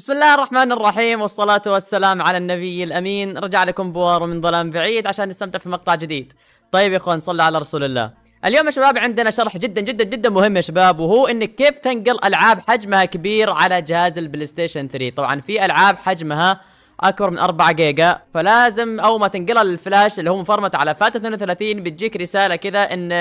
بسم الله الرحمن الرحيم والصلاة والسلام على النبي الأمين رجع لكم بوار من ظلام بعيد عشان نستمتع في مقطع جديد طيب يا اخوان صلى على رسول الله اليوم يا شباب عندنا شرح جدا جدا جدا مهم يا شباب وهو انك كيف تنقل العاب حجمها كبير على جهاز البلاي ستيشن 3 طبعا في العاب حجمها اكبر من 4 جيجا فلازم او ما تنقلها للفلاش اللي هو مفرمت على فات 32 بتجيك رساله كذا ان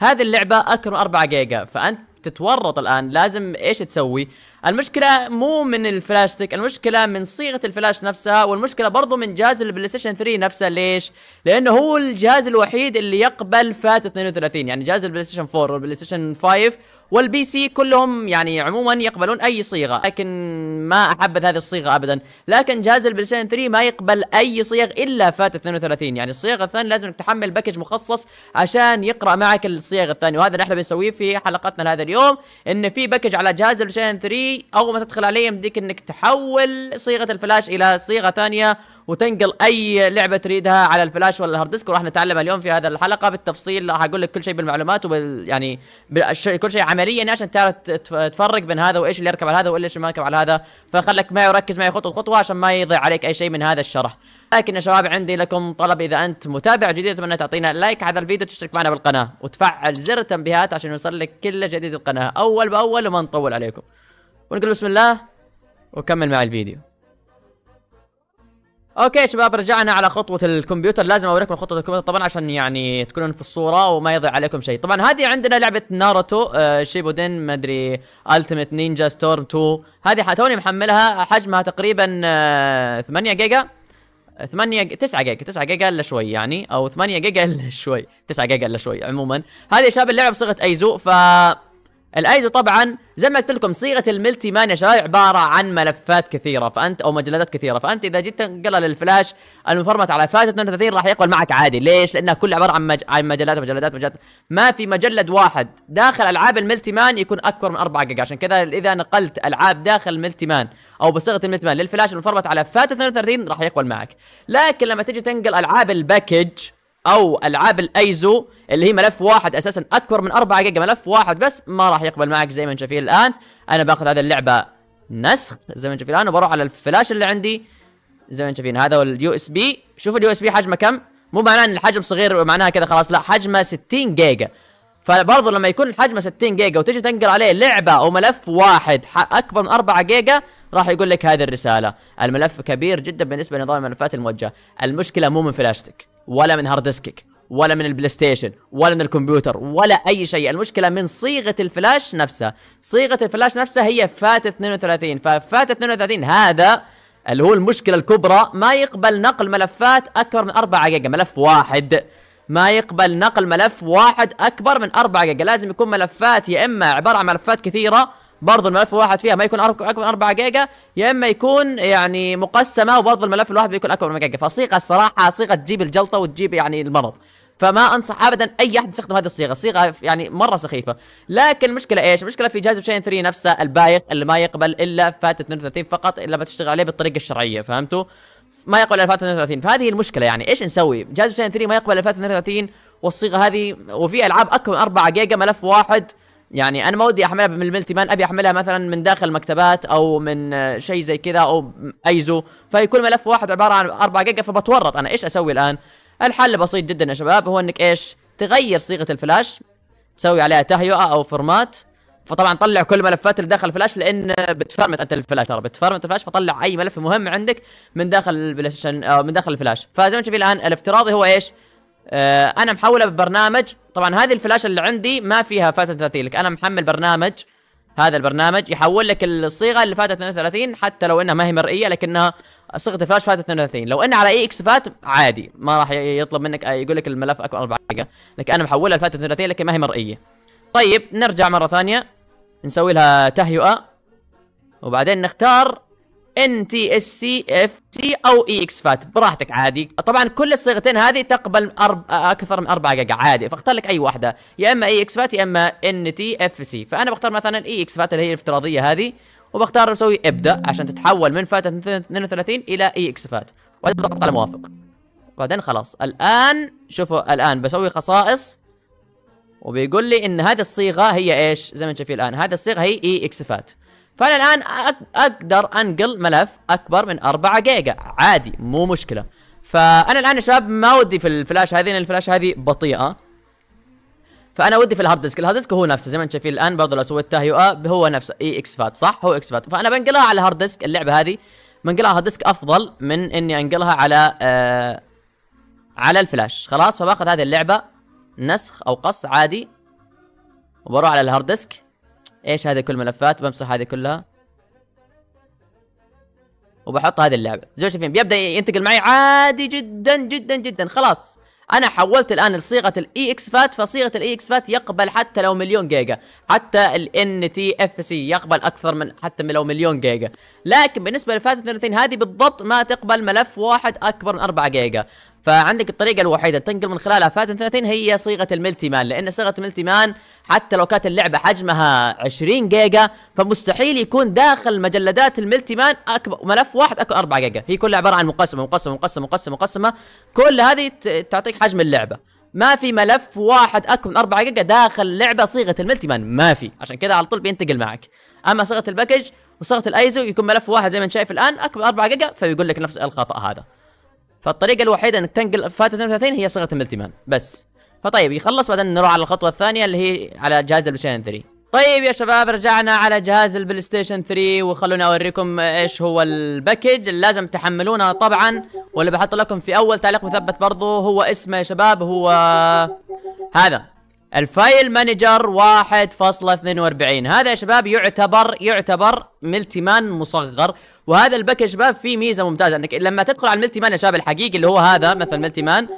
هذه اللعبه اكبر من 4 جيجا فانت تتورط الان لازم ايش تسوي المشكله مو من الفلاش ستيك المشكله من صيغه الفلاش نفسها والمشكله برضو من جهاز البلاي ستيشن 3 نفسه ليش لانه هو الجهاز الوحيد اللي يقبل فات 32 يعني جهاز البلاي ستيشن 4 والبلاي ستيشن 5 والبي سي كلهم يعني عموما يقبلون اي صيغه لكن ما احبذ هذه الصيغه ابدا لكن جهاز البلاي ستيشن 3 ما يقبل اي صيغ الا فات 32 يعني الصيغ الثانيه لازم تحمل باكج مخصص عشان يقرا معك الصيغ الثانيه وهذا اللي احنا بنسويه في حلقتنا لهذا اليوم ان في باكج على جهاز البلاي ستيشن 3 اول ما تدخل عليه يمديك انك تحول صيغه الفلاش الى صيغه ثانيه وتنقل اي لعبه تريدها على الفلاش ولا الهارد ديسك وراح نتعلم اليوم في هذا الحلقه بالتفصيل راح اقول لك كل شيء بالمعلومات وبال يعني كل شيء عمليا يعني عشان تعرف تفرق بين هذا وايش اللي يركب على هذا وايش اللي ما يركب على هذا فخلك معي وركز معي خطوه خطوه عشان ما يضيع عليك اي شيء من هذا الشرح لكن يا شباب عندي لكم طلب اذا انت متابع جديد اتمنى تعطينا لايك على الفيديو تشترك معنا بالقناه وتفعل زر التنبيهات عشان يوصل لك كل جديد القناه اول باول وما نطول عليكم ونقول بسم الله وكمل مع الفيديو اوكي شباب رجعنا على خطوة الكمبيوتر لازم اوريكم خطوة الكمبيوتر طبعا عشان يعني تكونون في الصورة وما يضيع عليكم شيء طبعا هذه عندنا لعبة ناروتو آه شيبودين مدري التيمت نينجا ستورم 2 هذه توني محملها حجمها تقريبا آه 8 جيجا 8 9 جيجا 9 جيجا الا شوي يعني او 8 جيجا الا شوي 9 جيجا الا شوي عموما هذه شباب اللعبة بصيغة ايزو ف الايزو طبعا زي ما قلت لكم صيغه الملتي مان يا شباب عباره عن ملفات كثيره فانت او مجلدات كثيره فانت اذا جيت تنقلها للفلاش المفرمت على فاتت 32 راح يقبل معك عادي ليش؟ لانها كلها عباره عن مج... عن مجلات مجلدات مجلدات ما في مجلد واحد داخل العاب الملتي مان يكون اكبر من 4 جيجا عشان كذا اذا نقلت العاب داخل الملتي مان او بصيغه الملتي مان للفلاش المفرمت على فاتت 32 راح يقبل معك لكن لما تجي تنقل العاب الباكج او العاب الايزو اللي هي ملف واحد اساسا اكبر من 4 جيجا ملف واحد بس ما راح يقبل معك زي ما انت شايفين الان انا باخذ هذه اللعبه نسخ زي ما انت شايفين الان وبروح على الفلاش اللي عندي زي ما انت شايفين هذا هو اليو اس بي شوف اليو اس بي حجمه كم مو معناه ان الحجم صغير معناها كذا خلاص لا حجمه 60 جيجا فبرضه لما يكون حجمه 60 جيجا وتجي تنقل عليه لعبه او ملف واحد اكبر من 4 جيجا راح يقول لك هذه الرساله الملف كبير جدا بالنسبه لنظام الملفات الموجهه المشكله مو من فلاشتك ولا من هارد ولا من البلاي ستيشن ولا من الكمبيوتر ولا اي شيء المشكله من صيغه الفلاش نفسها صيغه الفلاش نفسها هي فات 32 ففات 32 هذا اللي هو المشكله الكبرى ما يقبل نقل ملفات اكثر من 4 جيجا ملف واحد ما يقبل نقل ملف واحد اكبر من 4 جيجا لازم يكون ملفات يا اما عباره عن ملفات كثيره برضه الملف الواحد فيها ما يكون اكبر من 4 جيجا يا اما يكون يعني مقسمه وبرضه الملف الواحد بيكون اكبر من جيجا فصيغه الصراحه صيغه تجيب الجلطه وتجيب يعني المرض فما انصح ابدا اي احد يستخدم هذه الصيغه صيغه يعني مره سخيفه لكن المشكله ايش المشكله في جهاز بشين 3 نفسه البايق اللي ما يقبل الا فات 32 فقط الا ما تشتغل عليه بالطريقه الشرعيه فهمتوا ما يقبل 32 فهذه المشكله يعني ايش نسوي جهاز بشين 3 ما يقبل 32 والصيغه هذه وفي العاب اكثر من 4 جيجا ملف واحد يعني انا ما ودي احملها من الملتي مان ابي احملها مثلا من داخل مكتبات او من شيء زي كذا او ايزو فيكون ملف واحد عباره عن 4 جيجا فبتورط انا ايش اسوي الان الحل بسيط جدا يا شباب هو انك ايش تغير صيغه الفلاش تسوي عليها تهيئه او فورمات فطبعا طلع كل ملفات اللي داخل الفلاش لان بتفرمت انت الفلاش ترى بتفرمت الفلاش فطلع اي ملف مهم عندك من داخل البلاي ستيشن او آه، من داخل الفلاش فزي ما تشوفين الان الافتراضي هو ايش آه انا محوله ببرنامج طبعا هذه الفلاش اللي عندي ما فيها فاتت 30 لك انا محمل برنامج هذا البرنامج يحول لك الصيغه اللي فاتت 32 حتى لو انها ما هي مرئيه لكنها صيغه الفلاش فاتت 32 لو ان على اي اكس فات عادي ما راح يطلب منك يقول لك الملف اكو 4 جيجا لك انا محولها لفاتت 32 لكن ما هي مرئيه طيب نرجع مره ثانيه نسوي لها تهيئه وبعدين نختار ان تي اس سي اف سي او اي e اكس فات براحتك عادي طبعا كل الصيغتين هذه تقبل أرب... اكثر من 4 جيجا عادي فاختار لك اي واحده يا اما اي e اكس فات يا اما ان تي اف سي فانا بختار مثلا اي e اكس فات اللي هي الافتراضيه هذه وبختار اسوي ابدا عشان تتحول من فات 32 الى اي اكس فات واضغط على موافق بعدين خلاص الان شوفوا الان بسوي خصائص وبيقول لي ان هذه الصيغه هي ايش زي ما شايفين الان هذه الصيغه هي اي اكس فات فانا الان اقدر انقل ملف اكبر من 4 جيجا عادي مو مشكله فانا الان يا شباب ما ودي في الفلاش هذه الفلاش هذه بطيئه فانا ودي في الهارد ديسك الهارد ديسك هو نفسه زي ما انتم شايفين الان برضه لو سويت تهيؤه هو نفسه اي اكس فات صح هو اكس فات فانا بنقلها على الهارد ديسك اللعبه هذه بنقلها هارد ديسك افضل من اني انقلها على آه على الفلاش خلاص فباخذ هذه اللعبه نسخ او قص عادي وبروح على الهارد ديسك ايش هذه كل الملفات بمسح هذه كلها وبحط هذه اللعبه زي ما شايفين بيبدا ينتقل معي عادي جدا جدا جدا خلاص انا حولت الان لصيغه الاي اكس فات فصيغه الاي اكس فات يقبل حتى لو مليون جيجا حتى الان تي اف سي يقبل اكثر من حتى لو مليون جيجا لكن بالنسبه للفات 32 هذه بالضبط ما تقبل ملف واحد اكبر من 4 جيجا فعندك الطريقة الوحيدة تنقل من خلالها فاتن 30 هي صيغة الملتي مان لأن صيغة الملتي مان حتى لو كانت اللعبة حجمها 20 جيجا فمستحيل يكون داخل مجلدات الملتي مان أكبر ملف واحد أكبر 4 جيجا هي كلها عبارة عن مقسمة مقسمة مقسمة مقسمة مقسمة كل هذه تعطيك حجم اللعبة ما في ملف واحد اكبر من 4 جيجا داخل لعبه صيغه الملتي مان ما في عشان كذا على طول بينتقل معك اما صيغه الباكج وصيغه الايزو يكون ملف واحد زي ما انت شايف الان اكبر 4 جيجا فيقول لك نفس الخطا هذا فالطريقه الوحيده انك تنقل فاتو 32 هي صيغه مان بس فطيب يخلص بعدين نروح على الخطوه الثانيه اللي هي على جهاز البلاي ستيشن 3 طيب يا شباب رجعنا على جهاز البلاي ستيشن 3 وخلونا اوريكم ايش هو الباكج اللي لازم تحملونه طبعا واللي بحط لكم في اول تعليق مثبت برضو هو اسمه يا شباب هو هذا الفايل مانجر 1.42 هذا يا شباب يعتبر يعتبر ملتي مان مصغر وهذا الباك يا شباب فيه ميزه ممتازه انك لما تدخل على الملتي مان يا شباب الحقيقي اللي هو هذا مثل ملتي مان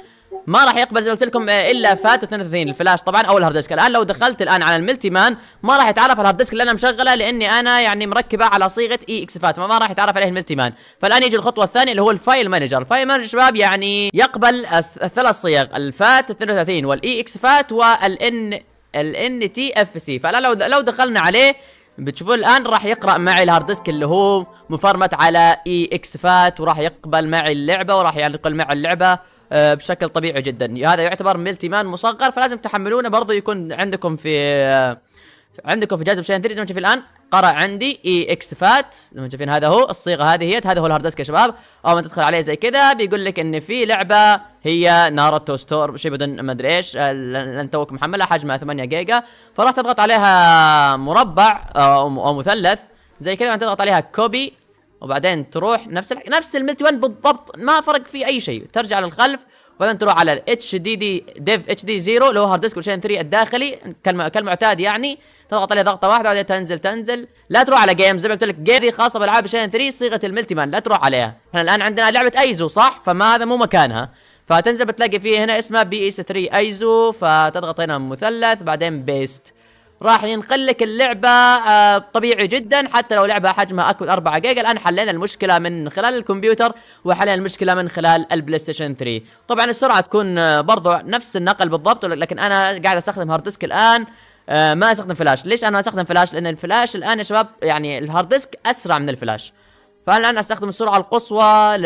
ما راح يقبل زي ما قلت لكم آه، الا فات 32 الفلاش طبعا او الهارد ديسك الان لو دخلت الان على الملتي مان ما راح يتعرف على الهارد ديسك اللي انا مشغله لاني انا يعني مركبه على صيغه اي e اكس فات فما راح يتعرف عليه الملتي مان فالان يجي الخطوه الثانيه اللي هو الفايل مانجر الفايل مانجر شباب يعني يقبل الثلاث صيغ الفات 32 والاي اكس فات والان الان تي اف سي فالان لو لو دخلنا عليه بتشوفون الان راح يقرا معي الهارد ديسك اللي هو مفرمت على اي e اكس فات وراح يقبل معي اللعبه وراح ينقل معي اللعبه آه، بشكل طبيعي جدا هذا يعتبر ملتي مان مصغر فلازم تحملونه برضه يكون عندكم في آه، عندكم في جاذب شين ثري زي ما الان قرا عندي اي اكس فات زي ما شايفين هذا هو الصيغه هذه هي هذا هو الهارد ديسك يا شباب اول ما تدخل عليه زي كذا بيقول لك ان في لعبه هي ناروتو ستور شيء بدون ما ادري ايش آه، لان توك محملها حجمها 8 جيجا فراح تضغط عليها مربع او مثلث زي كذا تضغط عليها كوبي وبعدين تروح نفس الح... نفس الملتي 1 بالضبط ما فرق في اي شيء ترجع للخلف وبعدين تروح على الاتش دي دي ديف اتش دي زيرو اللي هو هارد ديسك 3 الداخلي كالم... كالمعتاد يعني تضغط عليه ضغطه واحده وبعدين تنزل تنزل لا تروح على جيم زي ما قلت لك جيم خاصه بالعاب شين 3 صيغه الملتي مان لا تروح عليها احنا الان عندنا لعبه ايزو صح فما هذا مو مكانها فتنزل بتلاقي فيه هنا اسمها بي اس 3 ايزو فتضغط هنا مثلث بعدين بيست راح ينقل لك اللعبه آه، طبيعي جدا حتى لو لعبه حجمها اكبر 4 جيجا الان حلينا المشكله من خلال الكمبيوتر وحلينا المشكله من خلال البلاي ستيشن 3 طبعا السرعه تكون آه، برضو نفس النقل بالضبط لكن انا قاعد استخدم هارد ديسك الان آه، ما استخدم فلاش ليش انا استخدم فلاش لان الفلاش الان يا شباب يعني الهارد ديسك اسرع من الفلاش فهل الان استخدم السرعه القصوى ل...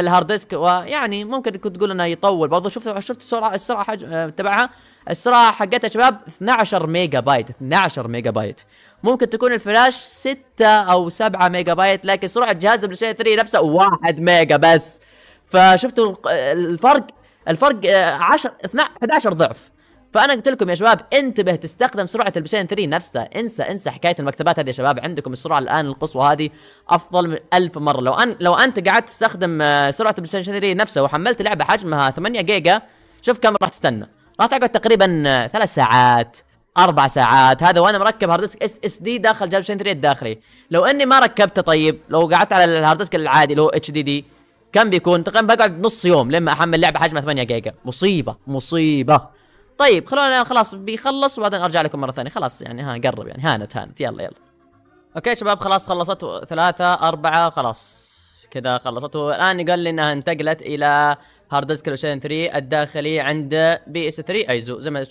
للهارد ديسك ويعني ممكن كنت تقول انه يطول برضه شفت شفت السرعه السرعه حج... تبعها السرعه حقتها يا شباب 12 ميجا بايت 12 ميجا بايت ممكن تكون الفلاش 6 او 7 ميجا بايت لكن سرعه جهاز البلاي ستيشن 3 نفسه 1 ميجا بس فشفتوا الفرق الفرق 10 آه، 12 ضعف فانا قلت لكم يا شباب انتبه تستخدم سرعه البشين 3 نفسها انسى انسى حكايه المكتبات هذه يا شباب عندكم السرعه الان القصوى هذه افضل من 1000 مره لو أن لو انت قعدت تستخدم آه، سرعه البشين 3 نفسها وحملت لعبه حجمها 8 جيجا شوف كم راح تستنى راح تقعد تقريبا آه، ثلاث ساعات اربع ساعات هذا وانا مركب هارد ديسك اس اس دي داخل جهاز 3 الداخلي لو اني ما ركبته طيب لو قعدت على الهارد ديسك العادي اللي هو اتش دي دي كم بيكون تقريبا بقعد نص يوم لما احمل لعبه حجمها 8 جيجا مصيبه مصيبه طيب خلونا خلاص بيخلص وبعدين ارجع لكم مره ثانيه خلاص يعني ها قرب يعني هانت هانت يلا يلا اوكي شباب خلاص خلصت ثلاثة أربعة خلاص كذا خلصته الآن قال لي انها انتقلت الى هارد ديسك الاوشن 3 الداخلي عند بي اس 3 ايزو زي ما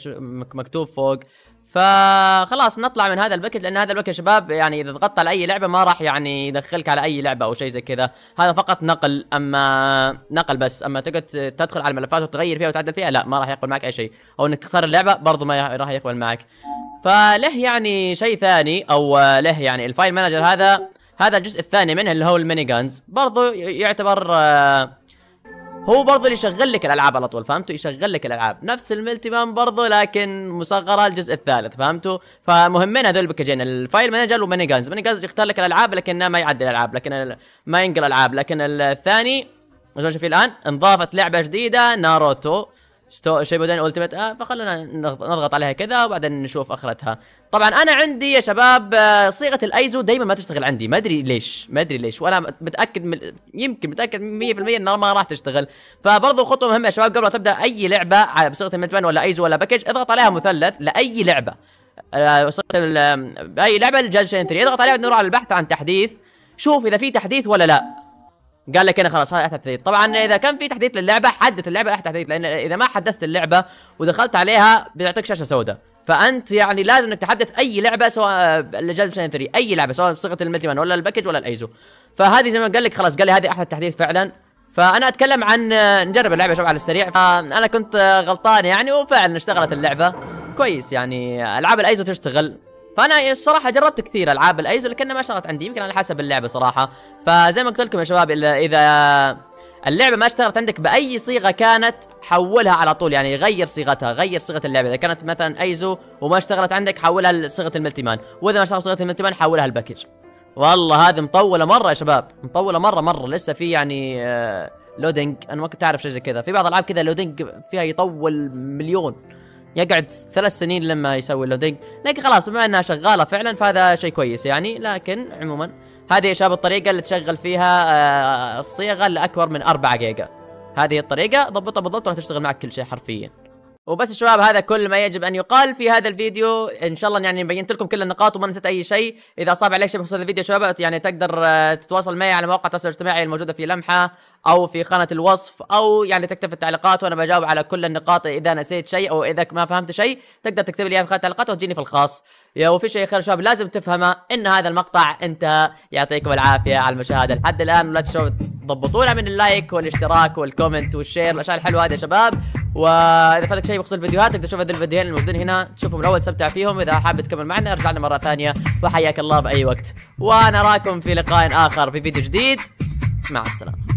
مكتوب فوق فخلاص نطلع من هذا الباكج لان هذا الباكج يا شباب يعني اذا ضغطت على اي لعبه ما راح يعني يدخلك على اي لعبه او شيء زي كذا هذا فقط نقل اما نقل بس اما تقعد تدخل على الملفات وتغير فيها وتعدل فيها لا ما راح يقبل معك اي شيء او انك تختار اللعبه برضو ما راح يقبل معك فله يعني شيء ثاني او له يعني الفايل مانجر هذا هذا الجزء الثاني منه اللي هو الميني جانز برضو يعتبر آه هو برضه اللي يشغل لك الالعاب على طول فهمتوا يشغل لك الالعاب نفس الملتي مان برضه لكن مصغره الجزء الثالث فهمتوا فمهمين هذول الباكجين الفايل مانجر وماني جانز ماني جانز يختار لك الالعاب لكنه ما يعدل الالعاب لكن ما ينقل العاب لكن الثاني زي ما الان انضافت لعبه جديده ناروتو ستو شيء بعدين التيميت آه فخلونا نضغط عليها كذا وبعدين نشوف اخرتها طبعا انا عندي يا شباب آه، صيغه الايزو دائما ما تشتغل عندي ما ادري ليش ما ادري ليش وانا متاكد من يمكن متاكد 100% انها ما راح تشتغل فبرضه خطوه مهمه يا شباب قبل ما تبدا اي لعبه على بصيغه المتبن ولا ايزو ولا باكج اضغط عليها مثلث لاي لعبه آه، اي لعبه الجاز 3 اضغط عليها نروح على البحث عن تحديث شوف اذا في تحديث ولا لا قال لك انا خلاص هات تحديث طبعا أيوة. اذا كان في تحديث للعبه حدث اللعبه احدث تحديث لان اذا ما حدثت اللعبه ودخلت عليها بيعطيك شاشه سوداء فانت يعني لازم انك تحدث اي لعبه سواء الجاز 3 اي لعبه سواء بصيغه الملتي مان ولا الباكج ولا الايزو فهذه زي ما قال لك خلاص قال لي هذه احدث تحديث فعلا فانا اتكلم عن نجرب اللعبه شوف على السريع فانا كنت غلطان يعني وفعلا اشتغلت اللعبه كويس يعني العاب الايزو تشتغل فانا الصراحه جربت كثير العاب الايزو لكنها ما اشتغلت عندي يمكن على حسب اللعبه صراحه فزي ما قلت لكم يا شباب اذا اللعبه ما اشتغلت عندك باي صيغه كانت حولها على طول يعني غير صيغتها غير صيغه اللعبه اذا كانت مثلا ايزو وما اشتغلت عندك حولها لصيغه الملتيمان مان واذا ما اشتغلت صيغه الملتيمان مان حولها الباكج والله هذه مطوله مره يا شباب مطوله مره مره لسه في يعني آه لودينج انا ما كنت اعرف شيء زي كذا في بعض العاب كذا لودينج فيها يطول مليون يقعد ثلاث سنين لما يسوي اللودينج لكن خلاص بما انها شغاله فعلا فهذا شيء كويس يعني لكن عموما هذه يا شباب الطريقه اللي تشغل فيها آه، الصيغه لاكبر من 4 جيجا هذه الطريقه ضبطها بالضبط راح تشتغل معك كل شيء حرفيا وبس الشباب شباب هذا كل ما يجب ان يقال في هذا الفيديو ان شاء الله يعني بينت لكم كل النقاط وما نسيت اي شيء اذا صعب عليك شيء بخصوص الفيديو شباب يعني تقدر آه، تتواصل معي على مواقع التواصل الاجتماعي الموجوده في لمحه او في قناه الوصف او يعني تكتب في التعليقات وانا بجاوب على كل النقاط اذا نسيت شيء او اذا ما فهمت شيء تقدر تكتب لي في قناه التعليقات وتجيني في الخاص يا وفي شيء خير شباب لازم تفهمه ان هذا المقطع انتهى يعطيكم العافيه على المشاهده لحد الان ولا تنسوا تضبطونا من اللايك والاشتراك والكومنت والشير الاشياء الحلوه هذه يا شباب واذا فاتك شيء بخصوص الفيديوهات تقدر تشوف هذول الفيديوهين الموجودين هنا تشوفهم الاول تستمتع فيهم اذا حابب تكمل معنا ارجع لنا مره ثانيه وحياك الله باي وقت وانا اراكم في لقاء اخر في فيديو جديد مع السلامه